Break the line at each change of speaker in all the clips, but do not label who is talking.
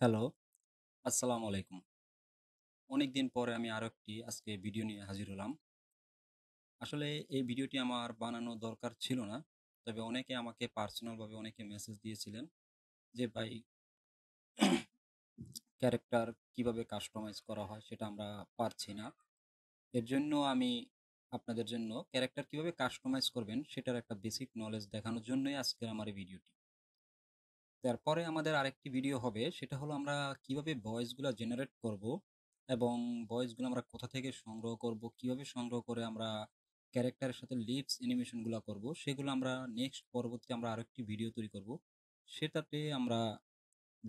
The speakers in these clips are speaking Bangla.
হ্যালো আসসালামু আলাইকুম অনেক দিন পরে আমি আরও একটি আজকে ভিডিও নিয়ে হাজির হলাম আসলে এই ভিডিওটি আমার বানানো দরকার ছিল না তবে অনেকে আমাকে পার্সোনালভাবে অনেকে মেসেজ দিয়েছিলেন যে ভাই ক্যারেক্টার কিভাবে কাস্টমাইজ করা হয় সেটা আমরা পারছি না এর জন্য আমি আপনাদের জন্য ক্যারেক্টার কিভাবে কাস্টমাইজ করবেন সেটার একটা বেসিক নলেজ দেখানোর জন্যই আজকের আমার এই ভিডিওটি তারপরে আমাদের আরেকটি ভিডিও হবে সেটা হলো আমরা কিভাবে ভয়েসগুলো জেনারেট করব এবং ভয়েসগুলো আমরা কোথা থেকে সংগ্রহ করব কিভাবে সংগ্রহ করে আমরা ক্যারেক্টারের সাথে লিপস অ্যানিমেশনগুলো করব সেগুলো আমরা নেক্সট পরবর্তী আমরা আরেকটি ভিডিও তৈরি করব সেটাতে আমরা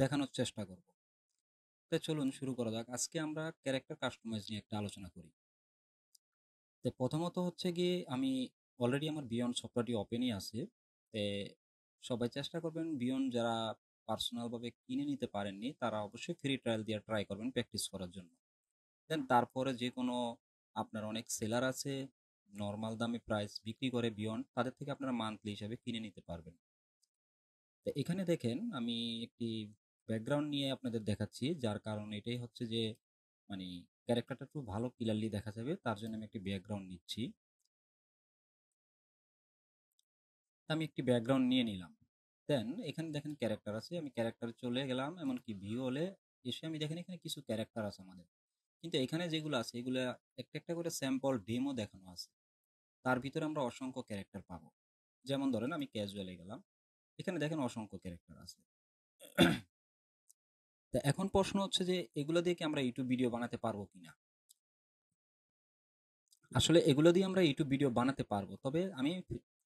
দেখানোর চেষ্টা করব তো চলুন শুরু করা যাক আজকে আমরা ক্যারেক্টার কাস্টমাইজ নিয়ে একটা আলোচনা করি তো প্রথমত হচ্ছে গিয়ে আমি অলরেডি আমার বিয়ন্ড সফটওয়্যারটি ওপেনই আছে সবাই চেষ্টা করবেন বিয়ন যারা পার্সোনালভাবে কিনে নিতে পারেননি তারা অবশ্যই ফ্রি ট্রায়াল দিয়ে ট্রাই করবেন প্র্যাকটিস করার জন্য দেন তারপরে যে কোনো আপনার অনেক সেলার আছে নর্মাল দামে প্রাইস বিক্রি করে বিয়ন তাদের থেকে আপনারা মান্থলি হিসাবে কিনে নিতে পারবেন তো এখানে দেখেন আমি একটি ব্যাকগ্রাউন্ড নিয়ে আপনাদের দেখাচ্ছি যার কারণ এটাই হচ্ছে যে মানে ক্যারেক্টারটা একটু ভালো ক্লিয়ারলি দেখা যাবে তার জন্য আমি একটি ব্যাকগ্রাউন্ড নিচ্ছি আমি একটি ব্যাকগ্রাউন্ড নিয়ে নিলাম দেন এখানে দেখেন ক্যারেক্টার আছে আমি ক্যারেক্টার চলে গেলাম এমনকি ভিউ হলে এসে আমি দেখেন এখানে কিছু ক্যারেক্টার আছে আমাদের কিন্তু এখানে যেগুলো আছে এগুলো একটা একটা করে স্যাম্পল ডেমো দেখানো আছে তার ভিতরে আমরা অসংখ্য ক্যারেক্টার পাবো যেমন ধরেন আমি ক্যাজুয়ালে গেলাম এখানে দেখেন অসংখ্য ক্যারেক্টার আছে তা এখন প্রশ্ন হচ্ছে যে এগুলো দিয়ে কি আমরা ইউটিউব ভিডিও বানাতে পারবো কিনা আসলে এগুলো দিয়ে আমরা ইউটিউব ভিডিও বানাতে পারবো তবে আমি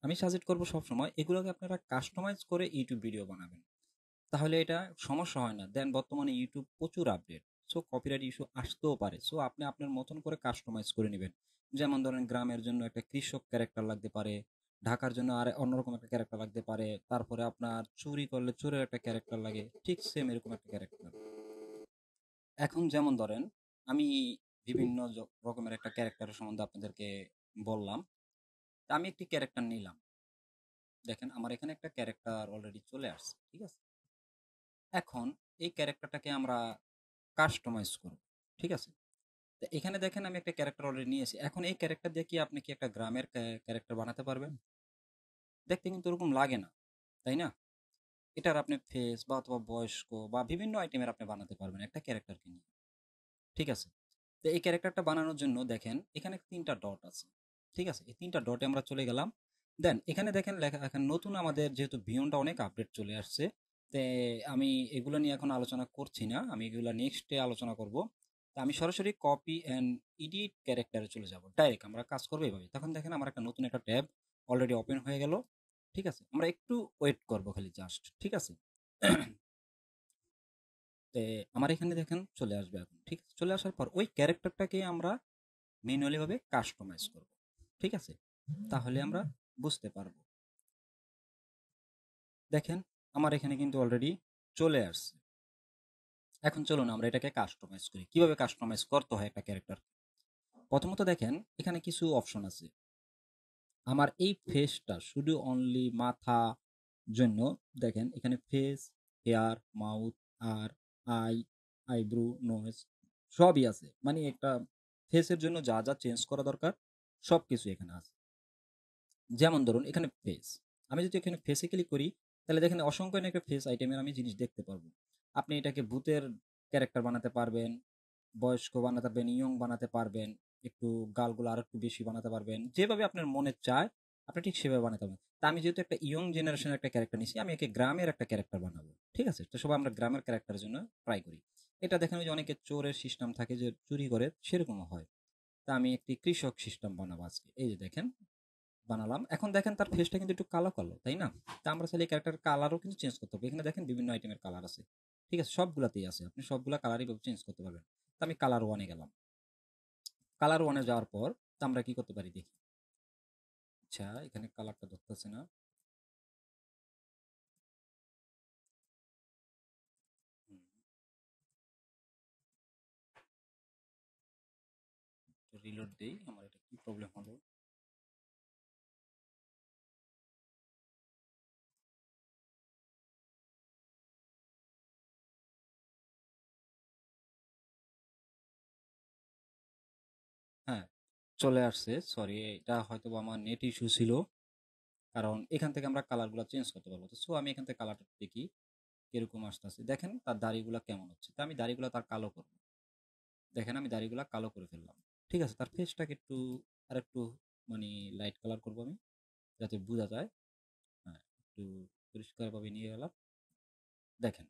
আমি সাজেস্ট করবো সবসময় এগুলোকে আপনারা কাস্টমাইজ করে ইউটিউব ভিডিও বানাবেন তাহলে এটা সমস্যা হয় না দেন বর্তমানে ইউটিউব প্রচুর আপডেট সো কপিরাইট ইস্যু আসতেও পারে সো আপনি আপনার মতন করে কাস্টমাইজ করে নেবেন যেমন ধরেন গ্রামের জন্য একটা কৃষক ক্যারেক্টার লাগতে পারে ঢাকার জন্য আর অন্যরকম একটা ক্যারেক্টার লাগতে পারে তারপরে আপনার চুরি করলে চোরের একটা ক্যারেক্টার লাগে ঠিক সেম এরকম একটা ক্যারেক্টার এখন যেমন ধরেন আমি বিভিন্ন রকমের একটা ক্যারেক্টারের সম্বন্ধে আপনাদেরকে বললাম তা আমি একটি ক্যারেক্টার নিলাম দেখেন আমার এখানে একটা ক্যারেক্টার অলরেডি চলে আসছে ঠিক আছে এখন এই ক্যারেক্টারটাকে আমরা কাস্টমাইজ করব ঠিক আছে তো এখানে দেখেন আমি একটা ক্যারেক্টার অলরেডি নিয়েছি এখন এই ক্যারেক্টার দিয়ে কি আপনি কি একটা গ্রামের ক্যারেক্টার বানাতে পারবেন দেখতে কিন্তু ওরকম লাগে না তাই না এটার আপনি ফেস বা অথবা বয়স্ক বা বিভিন্ন আইটেমের আপনি বানাতে পারবেন একটা ক্যারেক্টারকে নিয়ে ঠিক আছে তো এই ক্যারেক্টারটা বানানোর জন্য দেখেন এখানে তিনটা ডট আছে ঠিক আছে এই তিনটা ডটে আমরা চলে গেলাম দেন এখানে দেখেন লেখা এখন নতুন আমাদের যেহেতু ভিয়নটা অনেক আপডেট চলে আসছে তে আমি এগুলো নিয়ে এখন আলোচনা করছি না আমি এগুলো নেক্সটে আলোচনা করব তা আমি সরাসরি কপি অ্যান্ড ইডিট ক্যারেক্টারে চলে যাব ডাইরেক্ট আমরা কাজ করবো এভাবে তখন দেখেন আমার একটা নতুন একটা ট্যাব অলরেডি ওপেন হয়ে গেল ঠিক আছে আমরা একটু ওয়েট করব খালি জাস্ট ঠিক আছে আমার এখানে দেখেন চলে আসবে এখন ঠিক চলে আসার পর ওই ক্যারেক্টারটাকে আমরা ম্যানুয়ালিভাবে কাস্টমাইজ করব ঠিক আছে তাহলে আমরা বুঝতে পারব দেখেন আমার এখানে কিন্তু অলরেডি চলে আসছে এখন চলুন আমরা এটাকে কাস্টমাইজ করি কিভাবে কাস্টমাইজ করতে হয় একটা ক্যারেক্টার প্রথমত দেখেন এখানে কিছু অপশন আছে আমার এই ফেসটা শুধু অনলি মাথা জন্য দেখেন এখানে ফেস হেয়ার মাউথ আর আই আইব্রু নোজ সবই আছে মানে একটা ফেসের জন্য যা যা চেঞ্জ করা দরকার সব কিছু এখানে আছে যেমন ধরুন এখানে ফেস আমি যদি এখানে ফেসে ক্লিক করি তাহলে দেখেন অসংখ্য একটা ফেস আইটেমের আমি জিনিস দেখতে পারবো আপনি এটাকে ভূতের ক্যারেক্টার বানাতে পারবেন বয়স্ক বানাতে পারবেন ইয়ং বানাতে পারবেন একটু গালগুলো আরও একটু বেশি বানাতে পারবেন যেভাবে আপনার মনে চায় আপনি ঠিক সেভাবে বানাতে পারবেন তা আমি যেহেতু একটা ইয়ং জেনারেশনের একটা ক্যারেক্টার নিয়েছি আমি একে গ্রামের একটা ক্যারেক্টার বানাবো ঠিক আছে তো সবাই আমরা গ্রামের ক্যারেক্টারের জন্য ট্রাই করি এটা দেখেন যে অনেকে চোরের সিস্টেম থাকে যে চুরি করে সেরকমও হয় তা আমি একটি কৃষক সিস্টেম বানাবো আজকে এই যে দেখেন বানালাম এখন দেখেন তার ফেসটা কিন্তু একটু কালো কালো তাই না তা আমরা চাইলে ক্যারেক্টার কালারও কিন্তু চেঞ্জ করতে পারবো এখানে দেখেন বিভিন্ন আইটেমের কালার আছে ঠিক আছে সবগুলাতেই আছে আপনি সবগুলা কালারই চেঞ্জ করতে পারবেন তা আমি কালার ওয়ানে গেলাম
কালার ওয়ানে যাওয়ার পর তা আমরা কি করতে পারি দেখি আচ্ছা এখানে কালারটা ধরতেছে না রিলোড দেই আমার এটা কি প্রবলেম হলো হ্যাঁ চলে আসছে সরি এটা হয়তো আমার নেট ইস্যু ছিল
কারণ এখান থেকে আমরা কালারগুলো চেঞ্জ করতে পারবো তো সো আমি এখান থেকে কালারটা দেখি কীরকম আসতেছে দেখেন তার দাড়িগুলো কেমন হচ্ছে তো আমি দাড়িগুলো তার কালো করব দেখেন আমি দাড়িগুলো কালো করে ফেললাম
ঠিক আছে তার ফেসটাকে একটু আর একটু মানে লাইট কালার করবো আমি যাতে বোঝা যায় হ্যাঁ একটু পরিষ্কারভাবে নিয়ে গেলাম দেখেন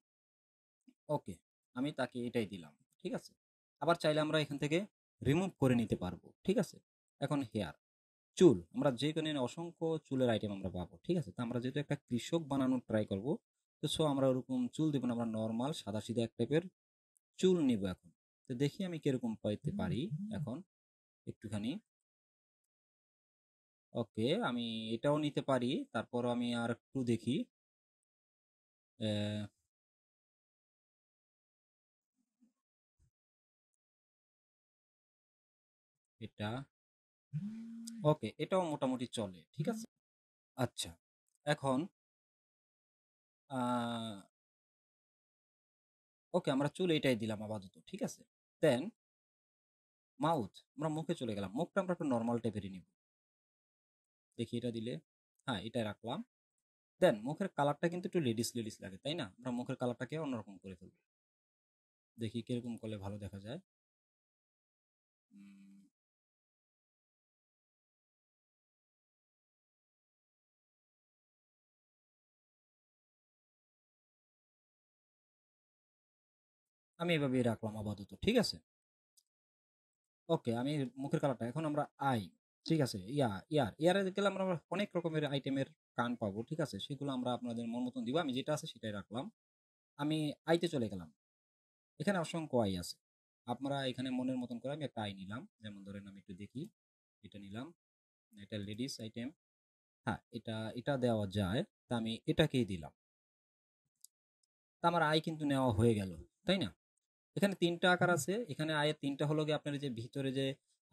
ওকে আমি তাকে এটাই দিলাম
ঠিক আছে আবার চাইলে আমরা এখান থেকে রিমুভ করে নিতে পারবো ঠিক আছে এখন হেয়ার চুল আমরা যে কোনো অসংখ্য চুলের আইটেম আমরা পাবো ঠিক আছে তো আমরা যেহেতু একটা কৃষক বানানোর ট্রাই করব তো সো আমরা ওরকম চুল দেবো না আমরা নর্মাল সাদা সিধা এক টাইপের চুল নিব এখন তো দেখি আমি কীরকম পাইতে পারি এখন
একটুখানি ওকে আমি এটাও নিতে পারি তারপর আমি আর একটু দেখি এটা ওকে এটাও মোটামুটি চলে ঠিক আছে আচ্ছা এখন ওকে আমরা চুল এটাই দিলাম আপাতত ঠিক আছে দেন মাউথ
আমরা মুখে চলে গেলাম মুখটা আমরা একটু নর্মাল টাইপেরই নিব দেখি এটা দিলে হ্যাঁ এটা রাখলাম দেন মুখের কালারটা কিন্তু একটু লেডিস লেডিস লাগে তাই না আমরা মুখের কালারটাকে অন্যরকম
করে ফেলব দেখি কীরকম করলে ভালো দেখা যায় আমি এভাবেই রাখলাম আপাতত ঠিক আছে ওকে
আমি মুখের কালারটা এখন আমরা আই ঠিক আছে ইয়া ইয়ার ইয়ারে গেলে আমরা অনেক রকমের আইটেমের কান পাবো ঠিক আছে সেগুলো আমরা আপনাদের মন মতন দিব আমি যেটা আছে সেটাই রাখলাম আমি আইতে চলে গেলাম এখানে অসংখ্য আই আছে আপনারা এখানে মনের মতন করে আমি একটা আই নিলাম যেমন ধরেন আমি একটু দেখি এটা নিলাম এটা লেডিস আইটেম হ্যাঁ এটা এটা দেওয়া যায় তা আমি এটাকেই দিলাম তা আমার আই কিন্তু নেওয়া হয়ে গেল তাই না এখানে তিনটা আকার আছে এখানে আয়ের তিনটা হলো গিয়ে আপনার যে ভিতরে যে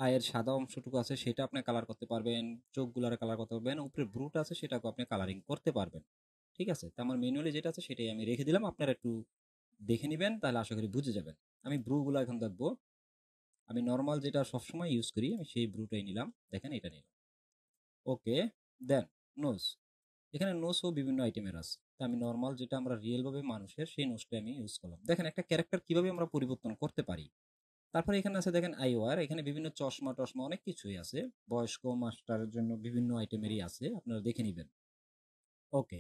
আয়ের সাদা অংশটুকু আছে সেটা আপনি কালার করতে পারবেন চোখগুলার কালার করতে পারবেন উপরে ব্রুট আছে সেটাকে আপনি কালারিং করতে পারবেন ঠিক আছে তো আমার ম্যানুয়ালি যেটা আছে সেটাই আমি রেখে দিলাম আপনারা একটু দেখে নেবেন তাহলে আশা করি বুঝে যাবেন আমি ব্রুগুলো এখন দেখবো আমি নর্মাল যেটা সবসময় ইউজ করি আমি সেই ব্রুটাই নিলাম দেখেন এটা নিলাম ওকে দেন নোজ এখানে নোজও বিভিন্ন আইটেমের আছে আমি নর্মাল যেটা আমরা রিয়েলভাবে মানুষের সেই নোটসটা আমি ইউজ করলাম দেখেন একটা ক্যারেক্টার কিভাবে আমরা পরিবর্তন করতে পারি তারপরে এখানে আছে দেখেন আইওয়ার এখানে বিভিন্ন চশমা টশমা অনেক কিছুই আছে বয়স্ক মাস্টারের জন্য বিভিন্ন আইটেমেরই আছে আপনারা দেখে নেবেন ওকে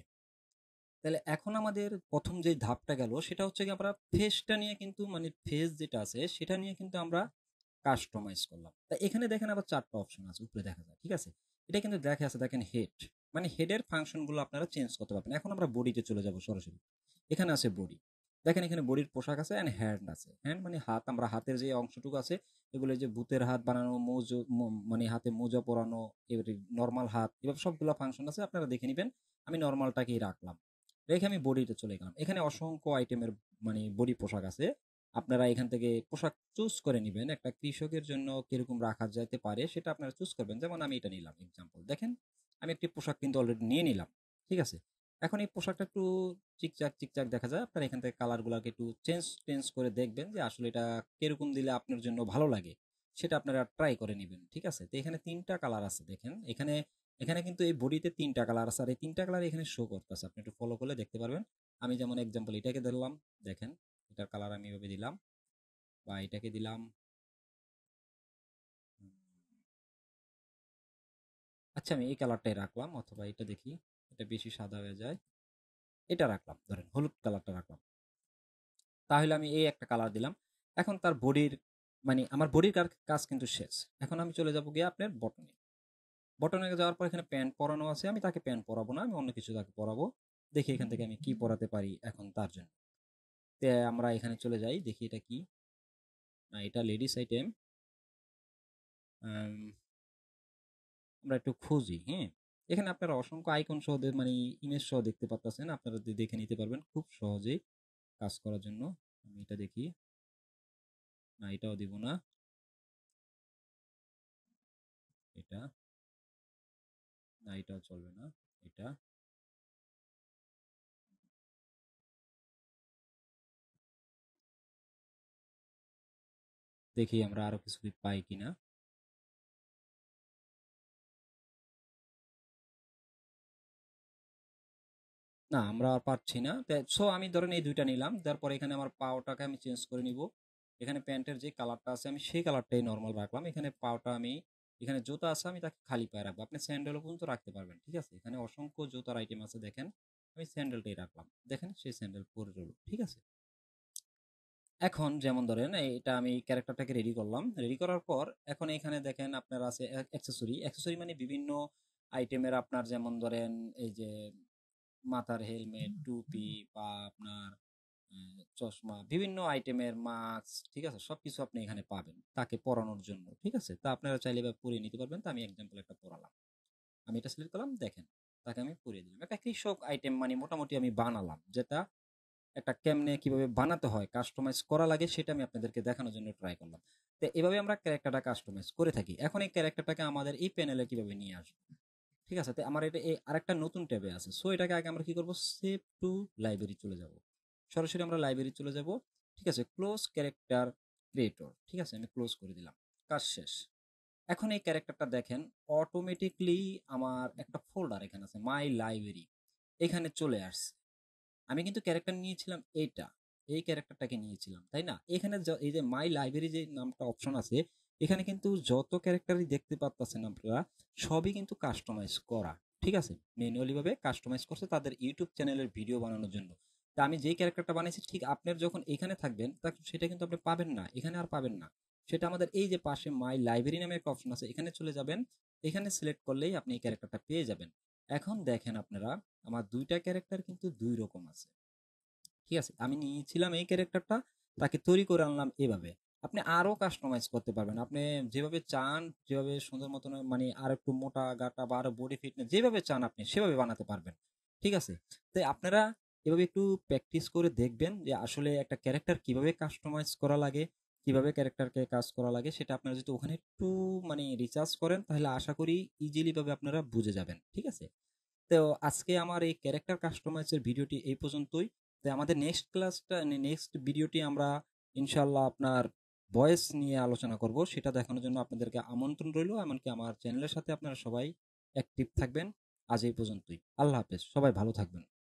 তাহলে এখন আমাদের প্রথম যে ধাপটা গেল সেটা হচ্ছে কি আমরা ফেসটা নিয়ে কিন্তু মানে ফেস যেটা আছে সেটা নিয়ে কিন্তু আমরা কাস্টমাইজ করলাম তা এখানে দেখেন আবার চারটা অপশন আছে উপরে দেখা যায় ঠিক আছে এটা কিন্তু দেখে আছে দেখেন হেড মানে হেডের ফাংশনগুলো আপনারা চেঞ্জ করতে পারবেন এখন আমরা বডিতে চলে যাব সরাসরি এখানে আছে বডি দেখেন এখানে বডির পোশাক আছে অ্যান্ড হ্যান্ড আছে হ্যান্ড মানে হাত আমরা হাতের যে অংশটুকু আছে এগুলো যে ভূতের হাত বানানো মোজো মানে হাতে মোজা পরানো এবারে নর্মাল হাত এভাবে সবগুলো ফাংশন আছে আপনারা দেখে নেবেন আমি নর্মালটাকেই রাখলাম রেখে আমি বডিতে চলে গেলাম এখানে অসংখ্য আইটেমের মানে বডি পোশাক আছে আপনারা এখান থেকে পোশাক চুজ করে নেবেন একটা কৃষকের জন্য কীরকম রাখা যেতে পারে সেটা আপনারা চুজ করবেন যেমন আমি এটা নিলাম এক্সাম্পল দেখেন আমি একটি পোশাক কিন্তু অলরেডি নিয়ে নিলাম ঠিক আছে এখন এই পোশাকটা একটু চিকচাক চিকচাক দেখা যায় আপনার এখান থেকে কালারগুলোকে একটু চেঞ্জ চেঞ্জ করে দেখবেন যে আসলে এটা কীরকম দিলে আপনার জন্য ভালো লাগে সেটা আপনারা ট্রাই করে নেবেন ঠিক আছে তো এখানে তিনটা কালার আছে দেখেন এখানে এখানে কিন্তু এই বডিতে তিনটা কালার আছে আর এই তিনটা কালার এখানে শো করতেছে আপনি একটু ফলো করলে দেখতে পারবেন আমি যেমন এক্সাম্পল এটাকে দিলাম দেখেন
এটার কালার আমি এভাবে দিলাম বা এটাকে দিলাম আচ্ছা আমি এই কালারটাই রাখলাম অথবা এটা দেখি এটা বেশি সাদা হয়ে যায় এটা রাখলাম ধরেন হলুদ কালারটা রাখলাম
তাহলে আমি এই একটা কালার দিলাম এখন তার বডির মানে আমার বডির কাজ কিন্তু শেষ এখন আমি চলে যাব গিয়ে আপনার বটনে বটনে যাওয়ার পর এখানে প্যান্ট পরানো আছে আমি তাকে প্যান্ট পরাবো না আমি অন্য কিছু তাকে পরাবো দেখি এখান থেকে আমি কি পরাতে পারি এখন তার জন্য তে
আমরা এখানে চলে যাই দেখি এটা কি না এটা লেডিস আইটেম আমরা একটু খুঁজি হ্যাঁ এখানে আপনারা অসংখ্য
আইকন সহ মানে ইমেজ সহ দেখতে পাচ্ছেন আপনারা দেখে নিতে পারবেন খুব সহজেই কাজ করার
জন্য আমি এটা দেখি না এটাও দিব না এটা না এটাও চলবে না এটা দেখি আমরা আরো কিছু পাই কিনা না আমরা আর পারছি না সো আমি ধরেন এই দুইটা নিলাম তারপরে
এখানে আমার পাওটাকে আমি চেঞ্জ করে নিব এখানে প্যান্টের যে কালারটা আছে আমি সেই কালারটাই নর্মাল রাখলাম এখানে পাওটা আমি এখানে জুতা আছে আমি তাকে খালি পায়ে রাখবো আপনি স্যান্ডেলও পর্যন্ত রাখতে পারবেন ঠিক আছে এখানে অসংখ্য জুতার আইটেম আছে দেখেন আমি স্যান্ডেলটাই রাখলাম দেখেন সেই স্যান্ডেল পরে রইল ঠিক আছে এখন যেমন ধরেন এটা আমি ক্যারেক্টারটাকে রেডি করলাম রেডি করার পর এখন এখানে দেখেন আপনার আছে অ্যাক্সেসরি অ্যাক্সেসরি মানে বিভিন্ন আইটেমের আপনার যেমন ধরেন এই যে মাথার হেলমেট টুপি বা আপনার চশমা বিভিন্ন আইটেমের মাস্ক ঠিক আছে সব কিছু আপনি এখানে পাবেন তাকে পরানোর জন্য ঠিক আছে তা আপনারা চাইলে এবার পরিয়ে নিতে পারবেন তো আমি এক্সাম্পল একটা পরালাম আমি এটা সিলেক্ট করলাম দেখেন তাকে আমি পরিয়ে দিলাম একটা কৃষক আইটেম মানে মোটামুটি আমি বানালাম যেটা একটা কেমনে কিভাবে বানাতে হয় কাস্টমাইজ করা লাগে সেটা আমি আপনাদেরকে দেখানোর জন্য ট্রাই করলাম তো এভাবে আমরা ক্যারেক্টারটা কাস্টমাইজ করে থাকি এখন এই ক্যারেক্টারটাকে আমাদের এই প্যানেলে কিভাবে নিয়ে আসবো ঠিক আছে তো আমার এটা এই আরেকটা নতুন ট্যাবে আছে সো এটাকে আগে আমরা কি করব সেভ টু লাইব্রেরি চলে যাব সরাসরি আমরা লাইব্রেরি চলে যাব ঠিক আছে ক্লোজ ক্যারেক্টার ক্রিয়েটর ঠিক আছে আমি ক্লোজ করে দিলাম কাজ শেষ এখন এই ক্যারেক্টারটা দেখেন অটোমেটিকলি আমার একটা ফোল্ডার এখানে আছে মাই লাইব্রেরি এখানে চলে আসছে আমি কিন্তু ক্যারেক্টার নিয়েছিলাম এইটা এই ক্যারেক্টারটাকে নিয়েছিলাম তাই না এখানে এই যে মাই লাইব্রেরি যে নামটা অপশন আছে এখানে কিন্তু যত ক্যারেক্টারই দেখতে পারতেছেন আপনারা সবই কিন্তু কাস্টমাইজ করা ঠিক আছে ম্যানুয়ালিভাবে কাস্টমাইজ করছে তাদের ইউটিউব চ্যানেলের ভিডিও বানানোর জন্য তা আমি যেই ক্যারেক্টারটা বানিয়েছি ঠিক আপনার যখন এখানে থাকবেন তা সেটা কিন্তু আপনি পাবেন না এখানে আর পাবেন না সেটা আমাদের এই যে পাশে মাই লাইব্রেরি নামে একটা অপশন আছে এখানে চলে যাবেন এখানে সিলেক্ট করলেই আপনি এই ক্যারেক্টারটা পেয়ে যাবেন এখন দেখেন আপনারা আমার দুইটা ক্যারেক্টার কিন্তু দুই রকম আছে ঠিক আছে আমি নিয়েছিলাম এই ক্যারেক্টারটা তাকে তৈরি করে আনলাম এভাবে আপনি আরও কাস্টমাইজ করতে পারবেন আপনি যেভাবে চান যেভাবে সুন্দর মতন মানে আর একটু মোটা গাটা বা আরো বডি ফিটনেস যেভাবে চান আপনি সেভাবে বানাতে পারবেন ঠিক আছে তাই আপনারা এভাবে একটু প্র্যাকটিস করে দেখবেন যে আসলে একটা ক্যারেক্টার কিভাবে কাস্টমাইজ করা লাগে কিভাবে ক্যারেক্টারকে কাজ করা লাগে সেটা আপনারা যদি ওখানে একটু মানে রিচার্জ করেন তাহলে আশা করি ইজিলিভাবে আপনারা বুঝে যাবেন ঠিক আছে তো আজকে আমার এই ক্যারেক্টার কাস্টমাইজের ভিডিওটি এই পর্যন্তই তাই আমাদের নেক্সট ক্লাসটা নেক্সট ভিডিওটি আমরা ইনশাল্লাহ আপনার ভয়েস নিয়ে আলোচনা করব সেটা দেখানোর জন্য আপনাদেরকে আমন্ত্রণ রইল এমনকি আমার চ্যানেলের সাথে আপনারা সবাই অ্যাক্টিভ থাকবেন
আজ এই পর্যন্তই আল্লাহ হাফেজ সবাই ভালো থাকবেন